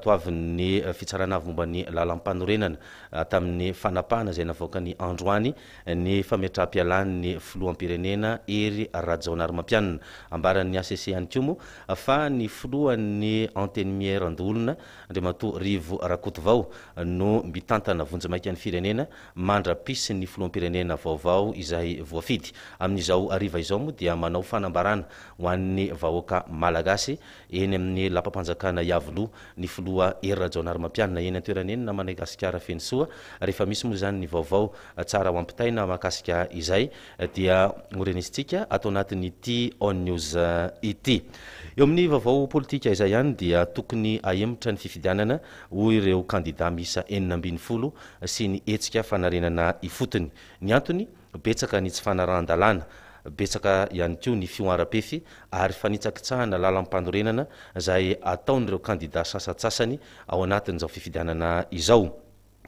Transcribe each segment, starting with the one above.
tany eh, fitsarana avy omba ny lalampanorenana eh, tamin'ny fanapahna zay navaokany androany eh, ny fametraampialanny filoampirenena ery raaonamampiana ambara'ny aseay oonyanyneny oapirenenaooo mnao fnabanaoany ahoaklaenyami'ny lapapnjkanany fo a errajaonarymampianana eny antoeran enina mana gasikara fenysoa rehefa misy moa zany ny vaovao eh, tsara ho ampitayna mahakasika izay eh, dia horenisitsika atao anatiny ti on niws eh, ity eo amin'ny vaovao politika izay ihany dia tokony aemitra ny fifidianana hoy ireo kandidat misa eninaambin'ny folo sy ny etsika fanarenana ifotony ny antony betsaka nytsy fanaran-dalàna betsaka iany ko ny fioara-pefy ary fanitsakitsahana lalampanorenana zay ataon'ireo kandidat sasatsasany ao anatin'izao fifidianana izao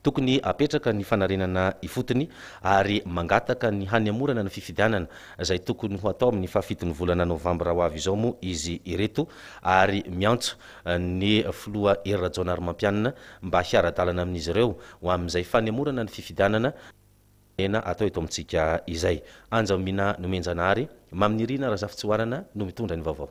tokony apetraka ny fanarenana ifotony ary mangataka ny hanyamorana ny fifidianana zay tokony ho atao amin'ny fahafitony volana novambra aho avy izao moa izy ireto ary miantso eh, ny filoha errajonarymampianana mba hiaradalana amin'izy ireo ho amin'izay fanyamorana ny fifidianana ena atao eto amintsika izay anjao mihina nomenjanaary mami'ni riana raha zafi-tsy hohanana no mitondra any vaovao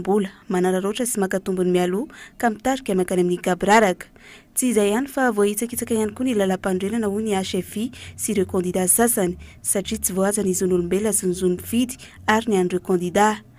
bola manara ra ohatra sy makatombony mialoa ka mitarika amiakany amin'ny gabraraka tsy izay ihany fa voahitsakitsaka ihany koa ny lalampandroenana hoy ny asefy sy ireo candidat sasany satria tsy vaoaazany izy n'olombela sonyzonoifidy ary ny anydreo candidat